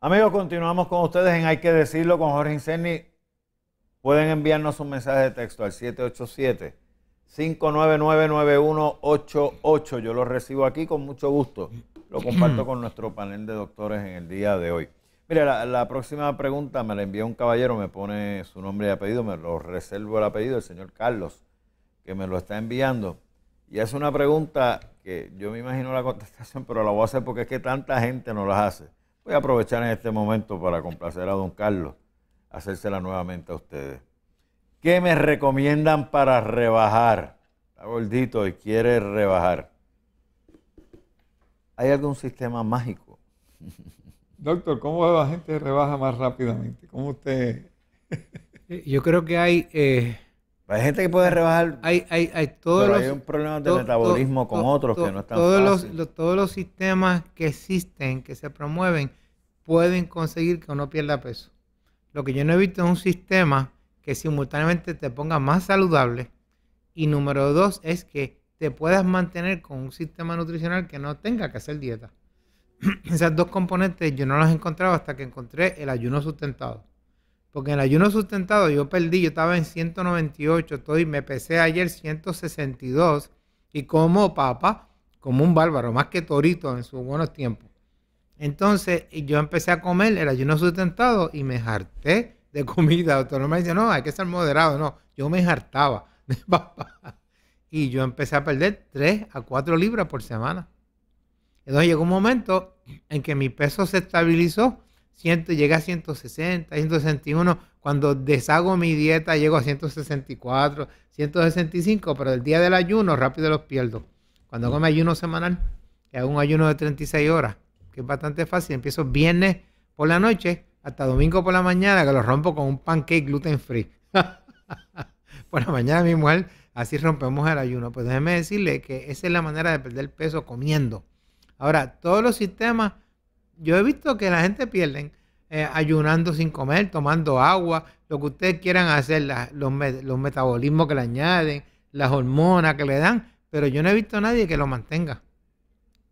Amigos, continuamos con ustedes en Hay que decirlo con Jorge Inseni. Pueden enviarnos un mensaje de texto al 787 5999188. Yo lo recibo aquí con mucho gusto. Lo comparto con nuestro panel de doctores en el día de hoy. Mira, la, próxima pregunta me la envía un caballero, me pone su nombre y apellido, me lo reservo el apellido, el señor Carlos, que me lo está enviando. Y es una pregunta que yo me imagino la contestación, pero la voy a hacer porque es que tanta gente no las hace. Voy a aprovechar en este momento para complacer a don Carlos, hacérsela nuevamente a ustedes. ¿Qué me recomiendan para rebajar? Está gordito y quiere rebajar. ¿Hay algún sistema mágico? Doctor, ¿cómo la gente rebaja más rápidamente? ¿Cómo usted...? Eh, yo creo que hay... Eh, hay gente que puede rebajar, hay, hay, todos hay un problema de metabolismo con otros que no están todos todos los sistemas que existen, que se promueven, pueden conseguir que uno pierda peso. Lo que yo no he visto es un sistema que simultáneamente te ponga más saludable y número dos es que te puedas mantener con un sistema nutricional que no tenga que hacer dieta. esas dos componentes yo no las encontraba hasta que encontré el ayuno sustentado. Porque en el ayuno sustentado yo perdí, yo estaba en 198, estoy, me pesé ayer 162 y como papá, como un bárbaro, más que torito en sus buenos tiempos. Entonces yo empecé a comer el ayuno sustentado y me harté de comida. El no me dice, no, hay que ser moderado. No, yo me hartaba de papá. Y yo empecé a perder 3 a 4 libras por semana. Entonces llegó un momento en que mi peso se estabilizó, siento llegué a 160, 161. Cuando deshago mi dieta llego a 164, 165, pero el día del ayuno rápido los pierdo. Cuando hago mi ayuno semanal, que hago un ayuno de 36 horas, que es bastante fácil, empiezo viernes por la noche hasta domingo por la mañana, que lo rompo con un pancake gluten free. por la mañana mi mujer, así rompemos el ayuno. Pues déjeme decirle que esa es la manera de perder peso comiendo. Ahora, todos los sistemas, yo he visto que la gente pierden eh, ayunando sin comer, tomando agua, lo que ustedes quieran hacer, los, metabolismos que le añaden, las hormonas que le dan, pero yo no he visto a nadie que lo mantenga.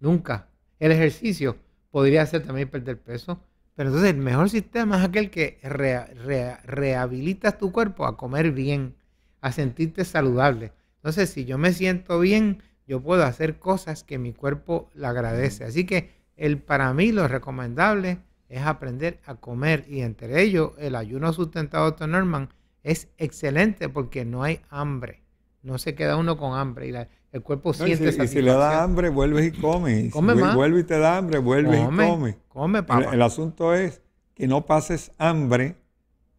Nunca. El ejercicio podría hacer también perder peso, pero entonces el mejor sistema es aquel que rehabilita tu cuerpo a comer bien, a sentirte saludable. Entonces, si yo me siento bien, yo puedo hacer cosas que mi cuerpo le agradece. Así que el, para mí lo recomendable es aprender a comer y entre ellos el ayuno sustentado de Norman es excelente porque no hay hambre. No se queda uno con hambre y el cuerpo siente si, Y si le da hambre, vuelves y comes. Come si, Vuelve y te da hambre, vuelves y comes. Come, el, el asunto es que no pases hambre,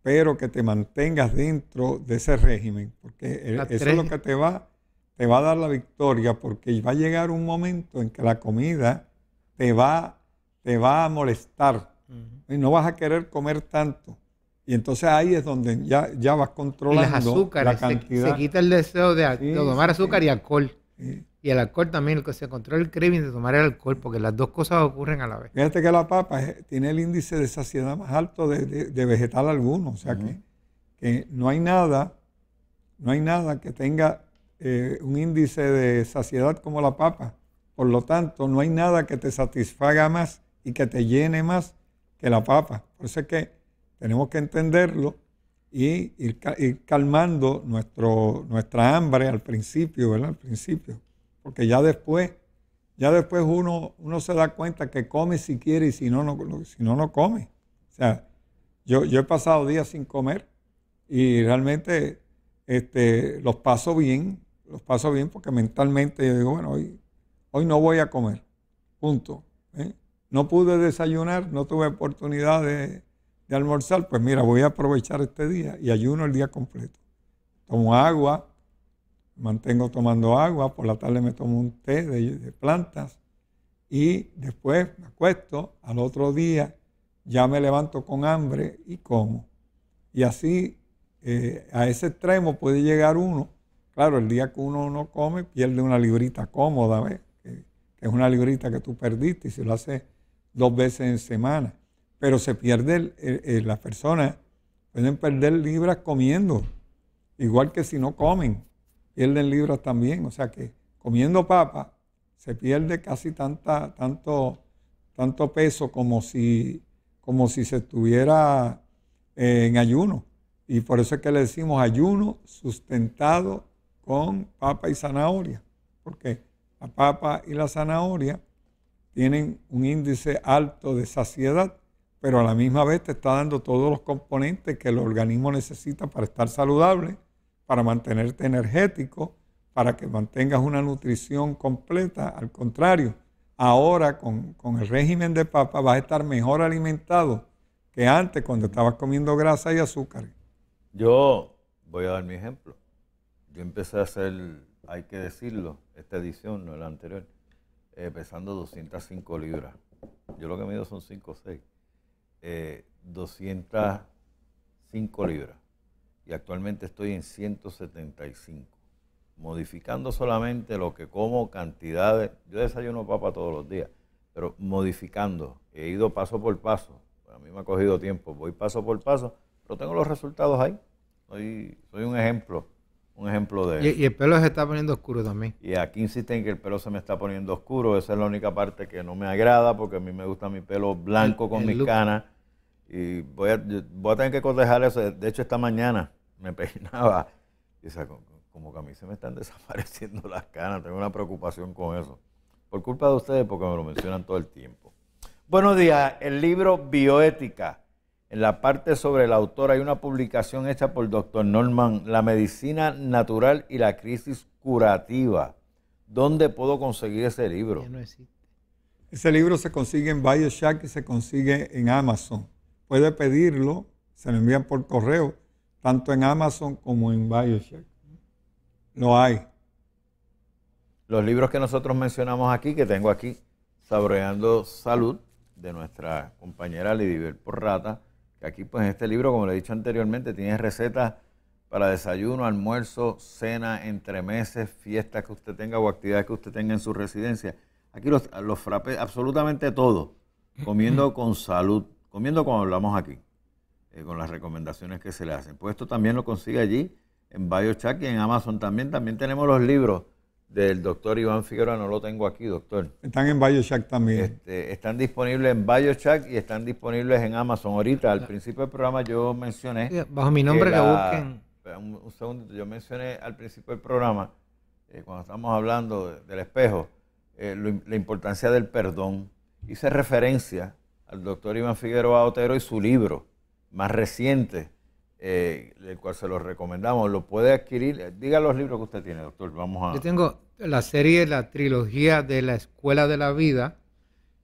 pero que te mantengas dentro de ese régimen, porque eso es lo que te va te va a dar la victoria porque va a llegar un momento en que la comida te va, te va a molestar y no vas a querer comer tanto. Y entonces ahí es donde ya, ya vas controlando y las azúcares, Se, quita el deseo de, tomar azúcar y alcohol. Y el alcohol también, el que se controla el crimen de tomar el alcohol, porque las dos cosas ocurren a la vez. Fíjate que la papa tiene el índice de saciedad más alto de, vegetal alguno. O sea que, que no hay nada, no hay nada que tenga eh, un índice de saciedad como la papa. Por lo tanto, no hay nada que te satisfaga más y que te llene más que la papa. Por eso es que tenemos que entenderlo y ir, calmando nuestro, nuestra hambre al principio, ¿verdad? Al principio. Porque ya después, ya después uno, uno se da cuenta que come si quiere y si no, no, si no, no come. O sea, yo, yo he pasado días sin comer y realmente este, los paso bien, los paso bien porque mentalmente yo digo, bueno, hoy, hoy no voy a comer, punto. ¿eh? No pude desayunar, no tuve oportunidad de, almorzar, pues mira, voy a aprovechar este día y ayuno el día completo. Tomo agua, mantengo tomando agua, por la tarde me tomo un té de, plantas y después me acuesto, al otro día ya me levanto con hambre y como. Y así eh, a ese extremo puede llegar uno Claro, el día que uno no come, pierde una librita cómoda, ¿ves? Que, es una librita que tú perdiste y se lo hace dos veces en semana. Pero se pierde, las personas pueden perder libras comiendo, igual que si no comen, pierden libras también. O sea que comiendo papa se pierde casi tanta, tanto, tanto peso como si, como si se estuviera eh, en ayuno. Y por eso es que le decimos ayuno sustentado con papa y zanahoria, porque la papa y la zanahoria tienen un índice alto de saciedad, pero a la misma vez te está dando todos los componentes que el organismo necesita para estar saludable, para mantenerte energético, para que mantengas una nutrición completa. Al contrario, ahora con, el régimen de papa vas a estar mejor alimentado que antes cuando estabas comiendo grasa y azúcar. Yo voy a dar mi ejemplo yo empecé a hacer, hay que decirlo, esta edición, no la anterior, eh, pesando 205 libras. Yo lo que mido son 5 o 6. 205 libras. Y actualmente estoy en 175. Modificando solamente lo que como, cantidades. Yo desayuno papa todos los días, pero modificando. He ido paso por paso. A mí me ha cogido tiempo. Voy paso por paso, pero tengo los resultados ahí. soy un ejemplo un ejemplo de... Y, y, el pelo se está poniendo oscuro también. Y aquí insisten que el pelo se me está poniendo oscuro. Esa es la única parte que no me agrada porque a mí me gusta mi pelo blanco con mis canas. Y voy a, voy a tener que cortejar eso. De hecho, esta mañana me peinaba. Y como que a mí se me están desapareciendo las canas. Tengo una preocupación con eso. Por culpa de ustedes porque me lo mencionan todo el tiempo. Buenos días. El libro Bioética en la parte sobre el autor hay una publicación hecha por Dr. Norman, La medicina natural y la crisis curativa. ¿Dónde puedo conseguir ese libro? no existe. Ese libro se consigue en BioShack y se consigue en Amazon. Puede pedirlo, se lo envían por correo, tanto en Amazon como en BioShack. No hay. Los libros que nosotros mencionamos aquí, que tengo aquí, Saboreando Salud, de nuestra compañera Lidibel Porrata, Aquí, pues este libro, como le he dicho anteriormente, tiene recetas para desayuno, almuerzo, cena, entre meses, fiestas que usted tenga o actividades que usted tenga en su residencia. Aquí los, los absolutamente todo, comiendo con salud, comiendo como hablamos aquí, eh, con las recomendaciones que se le hacen. Pues esto también lo consigue allí en BioChack y en Amazon también. También tenemos los libros del doctor Iván Figueroa, no lo tengo aquí, doctor. Están en BioShack también. Este, están disponibles en BioShack y están disponibles en Amazon. Ahorita, al principio del programa, yo mencioné. Bajo mi nombre que, busquen. Un, segundo, yo mencioné al principio del programa, eh, cuando estábamos hablando del espejo, eh, la importancia del perdón. Hice referencia al doctor Iván Figueroa Otero y su libro más reciente, eh, el cual se los recomendamos. Lo puede adquirir. Diga los libros que usted tiene, doctor. Vamos a... Yo tengo la serie, la trilogía de la Escuela de la Vida,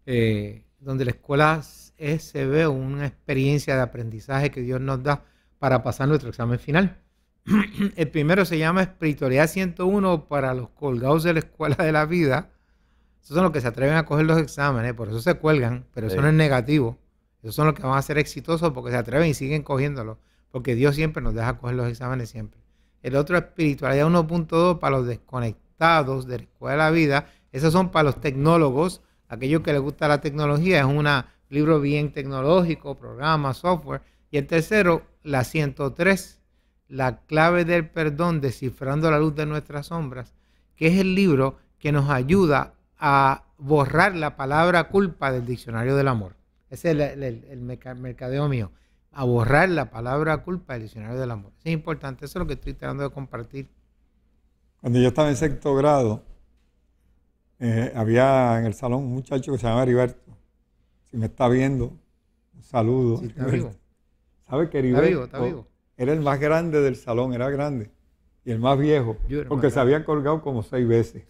eh, donde la escuela es, se ve una experiencia de aprendizaje que Dios nos da para pasar nuestro examen final. el primero se llama Espiritualidad 101 para los colgados de la Escuela de la Vida. Esos son los que se atreven a coger los exámenes, por eso se cuelgan, pero eso no es negativo. Esos son los que van a ser exitosos porque se atreven y siguen cogiéndolos porque Dios siempre nos deja coger los exámenes siempre. El otro, espiritualidad 1.2 para los desconectados de la escuela de la vida. Esos son para los tecnólogos, aquellos que les gusta la tecnología. Es un libro bien tecnológico, programa, software. Y el tercero, la 103, la clave del perdón, descifrando la luz de nuestras sombras, que es el libro que nos ayuda a borrar la palabra culpa del diccionario del amor. Ese es el, el mercadeo mío a borrar la palabra culpa del diccionario del amor. es importante, eso es lo que estoy tratando de compartir. Cuando yo estaba en sexto grado, eh, había en el salón un muchacho que se llamaba Heriberto. Si me está viendo, un saludo. está vivo. ¿Sabe que Heriberto está vivo, era el más grande del salón, era grande. Y el más viejo, porque se había colgado como seis veces.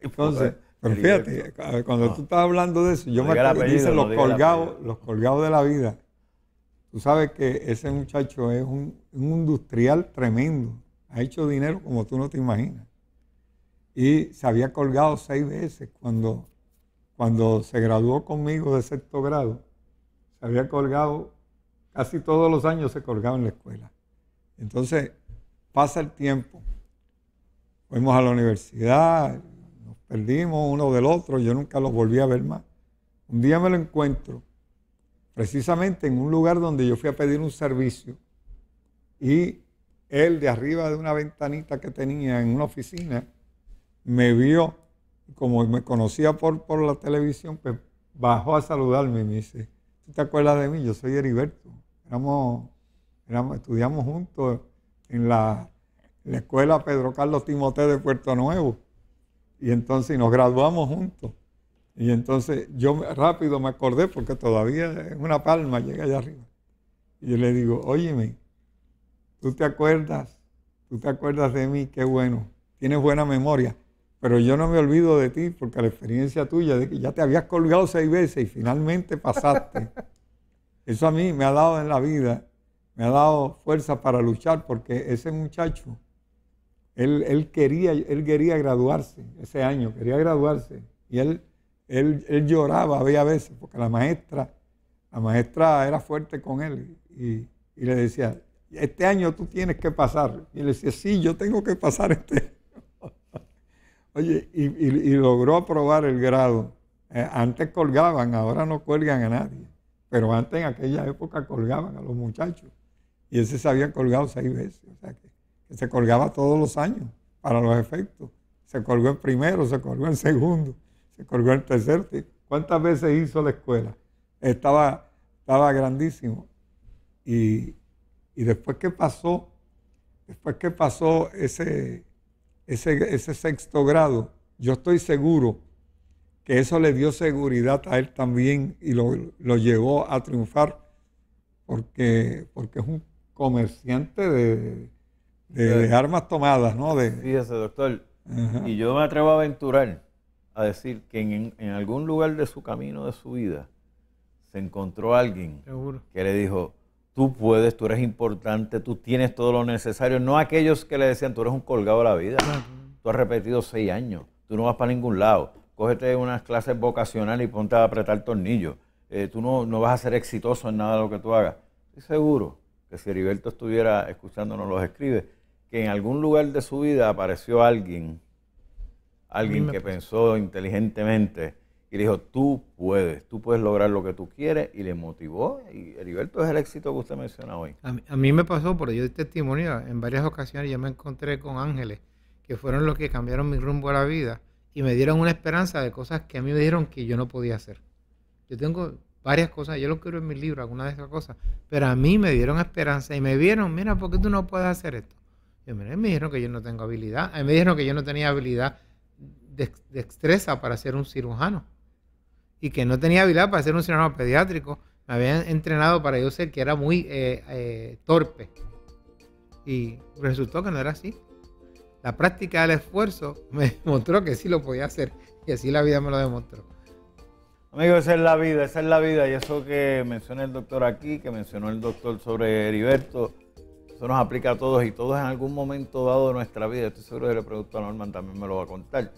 Entonces, pero fíjate, cuando tú estás hablando de eso, yo me acuerdo, dice los colgados, los colgados de la vida. Tú sabes que ese muchacho es un, industrial tremendo. Ha hecho dinero como tú no te imaginas. Y se había colgado seis veces cuando, cuando se graduó conmigo de sexto grado. Se había colgado, casi todos los años se colgaba en la escuela. Entonces, pasa el tiempo. Fuimos a la universidad, nos perdimos uno del otro, yo nunca los volví a ver más. Un día me lo encuentro precisamente en un lugar donde yo fui a pedir un servicio y él de arriba de una ventanita que tenía en una oficina me vio, como me conocía por, por la televisión, pues bajó a saludarme y me dice, ¿tú te acuerdas de mí? Yo soy Heriberto. Éramos, estudiamos juntos en la, la escuela Pedro Carlos Timoteo de Puerto Nuevo y entonces nos graduamos juntos. Y entonces yo rápido me acordé porque todavía en una palma llega allá arriba. Y yo le digo, óyeme, tú te acuerdas, tú te acuerdas de mí, qué bueno, tienes buena memoria, pero yo no me olvido de ti porque la experiencia tuya de que ya te habías colgado seis veces y finalmente pasaste. Eso a mí me ha dado en la vida, me ha dado fuerza para luchar porque ese muchacho, él, él quería, él quería graduarse ese año, quería graduarse y él él, lloraba había veces, porque la maestra, la maestra era fuerte con él y, le decía, este año tú tienes que pasar. Y le decía, sí, yo tengo que pasar este año. Oye, y, logró aprobar el grado. Eh, antes colgaban, ahora no cuelgan a nadie. Pero antes en aquella época colgaban a los muchachos. Y ese se había colgado seis veces. O sea que, que se colgaba todos los años para los efectos. Se colgó en primero, se colgó en segundo se colgó el tercer ¿Cuántas veces hizo la escuela? Estaba, estaba grandísimo. Y, después que pasó, después que pasó ese, ese, sexto grado, yo estoy seguro que eso le dio seguridad a él también y lo, llevó a triunfar porque, porque es un comerciante de, armas tomadas, ¿no? De, Fíjese, doctor, y yo me atrevo a aventurar a decir que en, algún lugar de su camino, de su vida, se encontró alguien que le dijo, tú puedes, tú eres importante, tú tienes todo lo necesario. No aquellos que le decían, tú eres un colgado de la vida, tú has repetido seis años, tú no vas para ningún lado, cógete unas clases vocacionales y ponte a apretar tornillos, eh, tú no, no, vas a ser exitoso en nada de lo que tú hagas. Estoy seguro que si Heriberto estuviera escuchándonos los escribe, que en algún lugar de su vida apareció alguien alguien que pues. pensó inteligentemente y le dijo, tú puedes, tú puedes lograr lo que tú quieres y le motivó. Y Heriberto es el éxito que usted menciona hoy. A mí, me pasó, porque yo di testimonio en varias ocasiones, yo me encontré con ángeles que fueron los que cambiaron mi rumbo a la vida y me dieron una esperanza de cosas que a mí me dijeron que yo no podía hacer. Yo tengo varias cosas, yo lo quiero en mi libro, alguna de esas cosas, pero a mí me dieron esperanza y me vieron, mira, ¿por qué tú no puedes hacer esto? Y me dijeron que yo no tengo habilidad, a mí me dijeron que yo no tenía habilidad de destreza para ser un cirujano y que no tenía habilidad para ser un cirujano pediátrico. Me habían entrenado para yo ser que era muy eh, eh, torpe y resultó que no era así. La práctica del esfuerzo me demostró que sí lo podía hacer y así la vida me lo demostró. Amigos, esa es la vida, esa es la vida y eso que menciona el doctor aquí, que mencionó el doctor sobre Heriberto, eso nos aplica a todos y todos en algún momento dado de nuestra vida. Estoy seguro que el pregunto Norman, también me lo va a contar.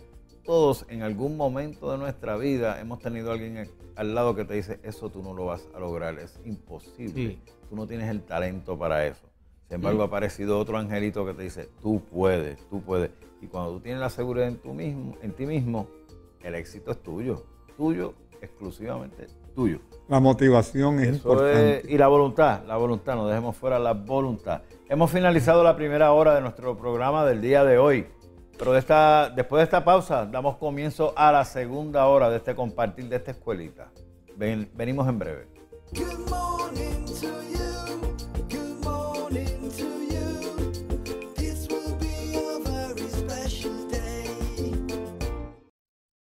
Todos en algún momento de nuestra vida hemos tenido a alguien al lado que te dice, eso tú no lo vas a lograr, es imposible, tú no tienes el talento para eso. Sin embargo, ha aparecido otro angelito que te dice, tú puedes, tú puedes. Y cuando tú tienes la seguridad en, tú mismo, en ti mismo, el éxito es tuyo, tuyo, exclusivamente tuyo. La motivación es importante. y la voluntad, la voluntad, no dejemos fuera la voluntad. Hemos finalizado la primera hora de nuestro programa del día de hoy. Pero esta, después de esta pausa, damos comienzo a la segunda hora de este compartir de esta escuelita. venimos en breve.